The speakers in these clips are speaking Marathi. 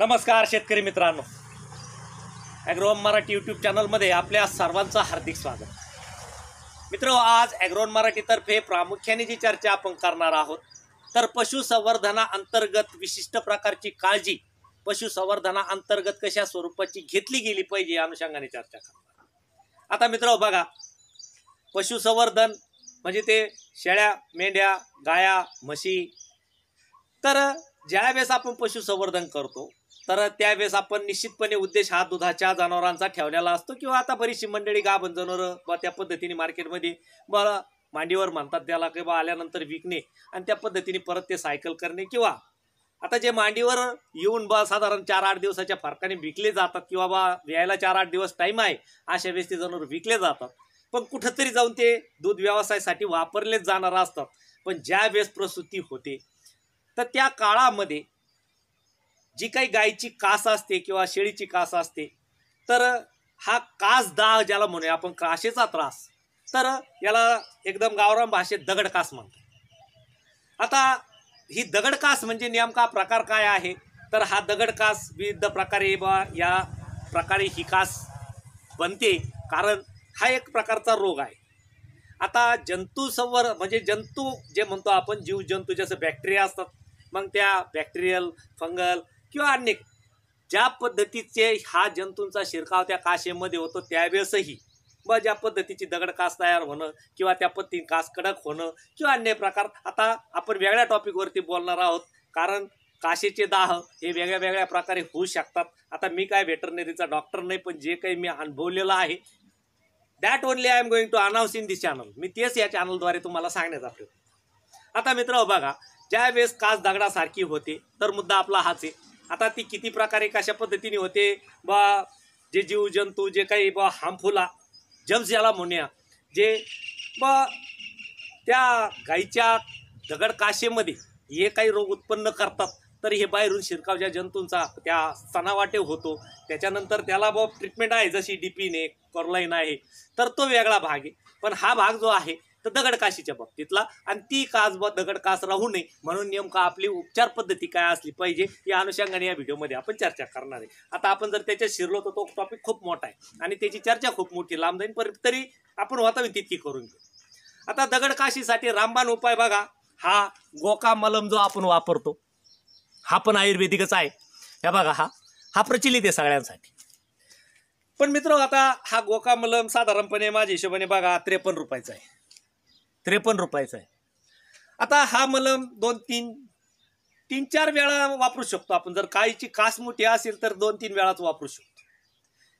नमस्कार शेतकरी मित्रांनो ॲग्रोन मराठी यूट्यूब चॅनलमध्ये आपल्या सर्वांचं हार्दिक स्वागत मित्र आज ॲग्रोन मराठीतर्फे प्रामुख्याने जी चर्चा आपण करणार आहोत तर पशुसंवर्धना अंतर्गत विशिष्ट प्रकारची काळजी पशुसंवर्धना अंतर्गत कशा स्वरूपाची घेतली गेली पाहिजे या अनुषंगाने चर्चा करणार आता मित्र बघा पशुसंवर्धन म्हणजे ते शेळ्या मेंढ्या गाया म्हशी तर ज्यावेळेस आपण पशुसंवर्धन करतो तर त्यावेळेस आपण निश्चितपणे उद्देश हा दुधाच्या जनावरांचा ठेवलेला असतो किंवा आता बरीचशी मंडळी गाभण जनावरं बा त्या पद्धतीने मार्केटमध्ये बा मांडीवर म्हणतात त्याला बा आल्यानंतर विकणे आणि त्या पद्धतीने परत ते सायकल करणे किंवा आता जे मांडीवर येऊन बा साधारण चार आठ दिवसाच्या फरकाने विकले जातात किंवा बा यायला चार आठ दिवस टाईम आहे अशा वेळेस ते जनावर विकले जातात पण कुठंतरी जाऊन ते दूध व्यवसायासाठी वापरलेच जाणार असतात पण ज्या वेळेस प्रसूती होते तर त्या काळामध्ये जी काही गायची कास असते किंवा शेळीची कास असते तर हा कास दाह ज्याला म्हणूया आपण काशेचा त्रास तर याला एकदम गावराम भाषेत दगडकास म्हणतो आता ही दगडकास म्हणजे नेमका प्रकार काय आहे तर हा दगडकास विविध प्रकारे बा या प्रकारे ही कास बनते कारण हा एक प्रकारचा रोग आहे आता जंतू म्हणजे जंतू जे म्हणतो आपण जीव जंतू जसं बॅक्टेरिया असतात मग त्या बॅक्टेरियल फंगल किंवा अनेक ज्या पद्धतीचे हा जंतूंचा शिरकाव त्या काशेमध्ये होतो त्यावेळेसही मग ज्या पद्धतीची दगड कास तयार होणं किंवा त्या पद्धतीने कास कडक होणं किंवा अन्य प्रकार आता आपण वेगळ्या टॉपिकवरती बोलणार आहोत कारण काशेचे दाह हे वेगळ्या वेगळ्या प्रकारे होऊ शकतात आता मी काय व्हेटरनरीचा डॉक्टर नाही पण जे काही मी अनुभवलेलं आहे that only I am going to announce in this channel मी तेच या चॅनलद्वारे तुम्हाला सांगण्यात आपलं आता मित्र बघा ज्यावेळेस कास दगडासारखी होते तर मुद्दा आपला हाच आहे आता ती किती प्रकारे कशा पद्धतीने होते बा जे जीव जे काही बा हार्मफुला जम्स याला म्हणूया जे बा त्या गाईच्या दगड काशेमध्ये हे काही रोग उत्पन्न करतात तर हे बाहेरून शिरकावच्या जंतूंचा त्या सणावाटे होतो त्याच्यानंतर त्याला बा ट्रीटमेंट आहे जशी पीने कॉर्लाईन आहे तर तो वेगळा भाग आहे पण हा भाग जो आहे तर दगडकाशीच्या बाबतीतला आणि ती कास दगड कास राहू नये म्हणून नेमका आपली उपचार पद्धती काय असली पाहिजे या अनुषंगाने या व्हिडिओमध्ये आपण चर्चा करणार आहे आता आपण जर त्याच्यात शिरलो तर तो टॉपिक खूप मोठा आहे आणि त्याची चर्चा खूप मोठी लांब जाईन पण तरी आपण होता तितकी करून घेऊ आता काशीसाठी रामबाण उपाय बघा हा गोका मलम जो आपण वापरतो हा पण आयुर्वेदिकच आहे हे बघा हा हा प्रचलित आहे सगळ्यांसाठी पण मित्र आता हा गोका मलम साधारणपणे माझ्या हिशोबाने बघा त्रेपन्न रुपयाचा आहे त्रेपन्न रुपयाचा आहे आता हा मलम दोन तीन तीन चार वेळा वापरू शकतो आपण जर काळीची कास मोठी असेल तर दोन तीन वेळाच वापरू शकतो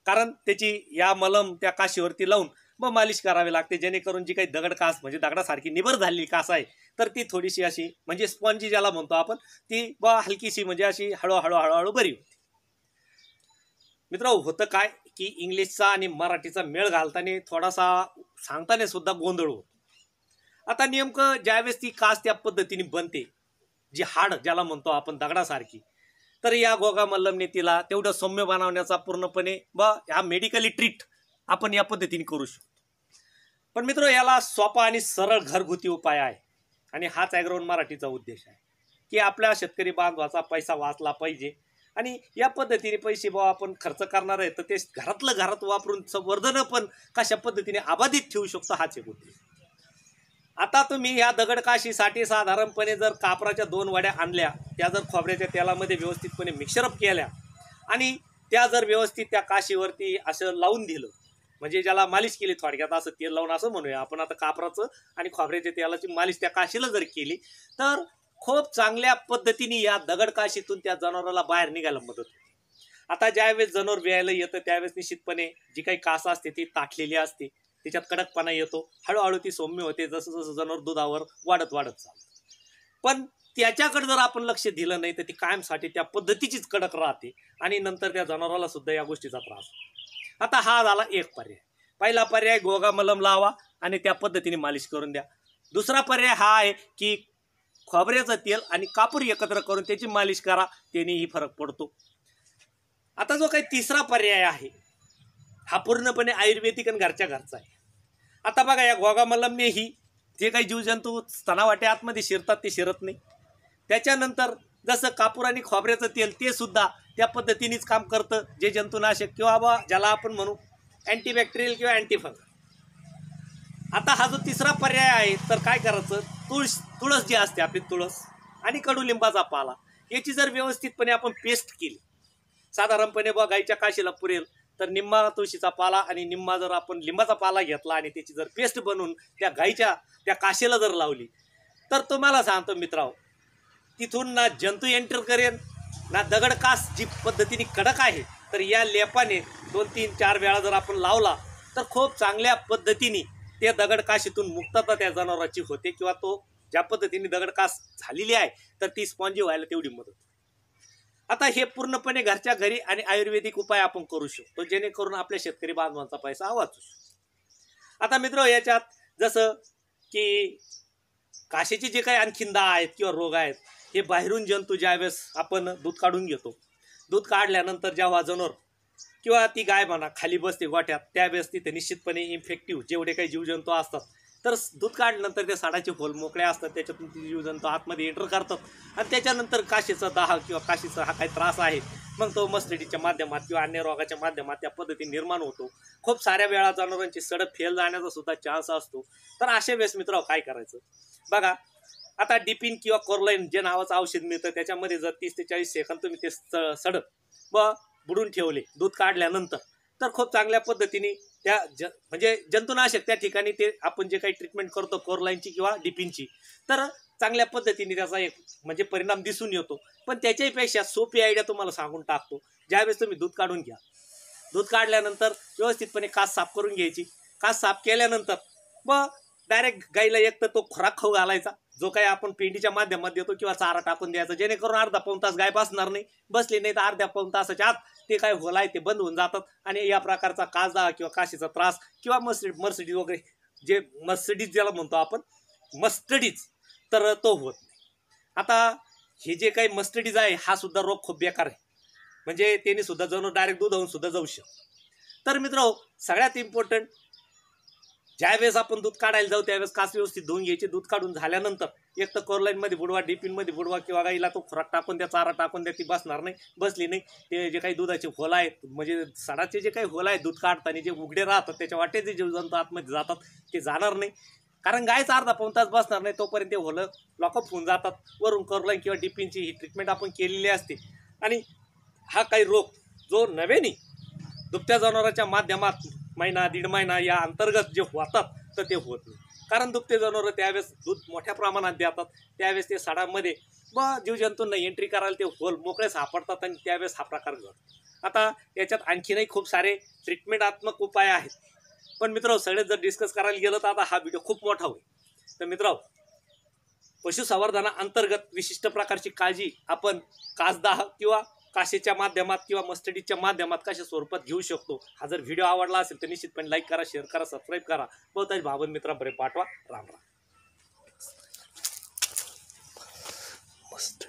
कारण त्याची या मलम त्या काशीवरती लावून मग मालिश करावी लागते जेणेकरून जी काही दगड कास म्हणजे दगडासारखी निबर झालेली कास आहे तर ती थोडीशी अशी म्हणजे स्पॉन्जी ज्याला म्हणतो आपण ती ब हलकीशी म्हणजे अशी हळूहळू हळूहळू बरी होती मित्र होतं काय की इंग्लिशचा आणि मराठीचा मेळ घालताना थोडासा सांगताना सुद्धा गोंधळ होतो आता नेमकं ज्यावेळेस ती कास त्या पद्धतीने बनते जी हाड ज्याला म्हणतो आपण दगडासारखी तर या गोगा मल्लमने तिला तेवढं सौम्य बनवण्याचा पूर्णपणे ब ह्या मेडिकली ट्रीट आपण या पद्धतीने करू शकतो पण मित्र याला सोपा आणि सरळ घरगुती उपाय आहे आणि हाच ॲग्रोन मराठीचा उद्देश आहे की आपल्या शेतकरी बांधवाचा पैसा वाचला पाहिजे आणि या पद्धतीने पैसे बाबा आपण खर्च करणार आहे तर ते घरातलं घरात वापरून संवर्धन पण कशा पद्धतीने आबाधित ठेवू शकतो हाच एक उद्देश आता तुम्ही ह्या दगडकाशीसाठी साधारणपणे जर कापराच्या दोन वड्या आणल्या त्या जर खोबऱ्याच्या तेलामध्ये व्यवस्थितपणे मिक्सरअप केल्या आणि त्या जर व्यवस्थित त्या काशीवरती असं लावून दिलं म्हणजे ज्याला मालिश केली थोडक्यात असं तेल लावून असं म्हणूया आपण आता कापराचं आणि खोबऱ्याच्या तेलाची मालिश त्या काशीला जर केली तर खूप चांगल्या पद्धतीने या दगडकाशीतून त्या जनावराला बाहेर निघायला मदत होते आता ज्यावेळेस जनावर व्यायला येतं त्यावेळेस निश्चितपणे जी काही कास असते ती ताटलेली असते तिच्यात कडकपणा येतो हळूहळू ती सौम्य होते जसं जसं जनावर दुधावर वाढत वाढत चालतं पण त्याच्याकडे जर आपण लक्ष दिलं नाही तर ती कायमसाठी त्या पद्धतीचीच कडक राहते आणि नंतर त्या जनावराला सुद्धा या गोष्टीचा त्रास आता हा झाला एक पर्याय पहिला पर्याय गोगा मलम लावा आणि त्या पद्धतीने मालिश करून द्या दुसरा पर्याय हा आहे की खोबऱ्याचं तेल आणि कापूर एकत्र करून त्याची मालिश करा त्यानेही फरक पडतो आता जो काही तिसरा पर्याय आहे हा पूर्णपणे आयुर्वेदिक आणि घरच्या घरचा आहे आता बघा या गोगामल्लम ही जे काही जीवजंतू स्तनावाटे आतमध्ये शिरतात ते शिरत नाही त्याच्यानंतर जसं कापूर आणि खोबऱ्याचं तेल ते सुद्धा त्या पद्धतीनेच काम करतं जे जंतुनाशक किंवा बा ज्याला आपण म्हणू अँटीबॅक्टेरियल किंवा अँटीफंग आता हा जो तिसरा पर्याय आहे तर काय करायचं तुळस तुळस जी असते आपली तुळस आणि कडुलिंबाचा पाला याची जर व्यवस्थितपणे आपण पेस्ट केली साधारणपणे बघ गाईच्या काशीला पुरेल तर निम्मा तुळशीचा पाला आणि निम्मा जर आपण लिंबाचा पाला घेतला आणि त्याची जर पेस्ट बनवून त्या गाईच्या त्या काशेला जर लावली तर तुम्हाला सांगतो मित्राव तिथून ना जंतू एंटर करेन ना दगडकास जी पद्धतीने कडक आहे तर या लेपाने दोन तीन चार वेळा जर आपण लावला तर खूप चांगल्या पद्धतीने ते दगडकाशीतून मुक्तता त्या जनावराची होते किंवा तो ज्या पद्धतीने दगडकास झालेली आहे तर ती स्पॉन्जी व्हायला तेवढी मदत आता हे पूर्णपणे घरच्या घरी आणि आयुर्वेदिक उपाय आपण करू शकतो जेणेकरून आपल्या शेतकरी बांधवांचा पैसा वाचू शकतो आता मित्र याच्यात जसं की काशीचे जे काही आणखींदा आहेत किंवा रोग आहेत हे बाहेरून जंतू ज्यावेळेस आपण दूध काढून घेतो दूध काढल्यानंतर जेव्हा जनावर किंवा ती गाय म्हणा खाली बसते गोठ्यात त्यावेळेस तिथे निश्चितपणे इन्फेक्टिव्ह जेवढे काही जीवजंतू असतात तर दूध काढल्यानंतर त्या साडाचे होल मोकळे असतात त्याच्यातून ती जीवजंतू आतमध्ये एंटर करतात आणि त्याच्यानंतर काशीचा दाह किंवा काशीचा हा काही त्रास आहे मग तो मस्टडीच्या माध्यमात किंवा अन्य रोगाच्या माध्यमात त्या पद्धती निर्माण होतो खूप साऱ्या वेळा जनावरांची सडक फेल जाण्याचा सुद्धा चान्स असतो तर अशा वेळेस मित्र काय करायचं बघा आता डिपिन किंवा कोरलाईन जे नावाचं औषध मिळतं त्याच्यामध्ये जर तीस ते चाळीस सेकंद तुम्ही ते सडक व बुडून ठेवले दूध काढल्यानंतर तर खूप चांगल्या पद्धतीने त्या ज म्हणजे जंतुनाशक त्या ठिकाणी ते आपण जे काही ट्रीटमेंट करतो कोरलाईनची किंवा डिपिनची तर चांगल्या पद्धतीने त्याचा एक म्हणजे परिणाम दिसून येतो पण त्याच्याहीपेक्षा सोपी आयडिया तुम्हाला सांगून टाकतो ज्यावेळेस तुम्ही दूध काढून घ्या दूध काढल्यानंतर व्यवस्थितपणे कास साफ करून घ्यायची कास साफ केल्यानंतर मग डायरेक्ट गाईला एक तर तो खुराक खाऊ घालायचा जो काही आपण पेंडीच्या माध्यमात देतो किंवा चारा टाकून द्यायचा जेणेकरून अर्धा पाऊन तास गाय बसणार नाही बसली नाही तर अर्ध्या पाऊन तासाच्या आत ते काय आहे ते बंद होऊन जातात आणि या प्रकारचा काजा किंवा काशीचा त्रास किंवा मर्सिडीज मर्सडीज वगैरे जे मर्सिडीज ज्याला म्हणतो आपण मस्टडीज तर तो होत नाही आता हे जे काही मस्टडीज आहे हा सुद्धा रोग खूप बेकार आहे म्हणजे त्यांनी सुद्धा जणू डायरेक्ट दूध होऊन सुद्धा जाऊ शकतो तर मित्रांनो सगळ्यात इम्पॉर्टंट ज्यावेळेस आपण दूध काढायला जाऊ त्यावेळेस कास व्यवस्थित धुवून घ्यायचे दूध काढून झाल्यानंतर एक तर कॉरलाईनमध्ये बुडवा डिपिनमध्ये बुडवा किंवा गाईला तो खुराक टाकून द्या चारा टाकून द्या ती बसणार नाही बसली नाही ते जे काही दुधाचे होल आहेत म्हणजे सडाचे जे काही होल आहेत दूध काढताना जे उघडे राहतात त्याच्या वाटेचे जे जंतू आतमध्ये जातात ते जाणार नाही कारण गायचा अर्धा पाऊन तास बसणार नाही तोपर्यंत ते होलं लॉकअप होऊन जातात वरून कॉरलाईन किंवा डिपिनची ही ट्रीटमेंट आपण केलेली असते आणि हा काही रोग जो नव्याने दुभत्या जनावरांच्या माध्यमात महिना दीड महिना या अंतर्गत जे होतात तर ते होत नाही कारण दुखते जनावरं त्यावेळेस दूध मोठ्या प्रमाणात देतात त्यावेळेस ते साडामध्ये व जीवजंतूंना एंट्री करायला ते होल मोकळे सापडतात आणि त्यावेळेस हा प्रकार घडतो आता याच्यात आणखीनही खूप सारे ट्रीटमेंटात्मक उपाय आहेत पण मित्र सगळे जर डिस्कस करायला गेलं तर आता हा व्हिडिओ खूप मोठा होईल तर मित्र पशुसंवर्धना अंतर्गत विशिष्ट प्रकारची काळजी आपण कासदाह किंवा काशेच्या माध्यमात किंवा मस्टडीच्या माध्यमात कशा स्वरूपात घेऊ शकतो हा जर व्हिडिओ आवडला असेल तर निश्चितपणे लाईक करा शेअर करा सबस्क्राईब करा बहुतांश भावन मित्रांपर्यंत पाठवा राम राम मस्त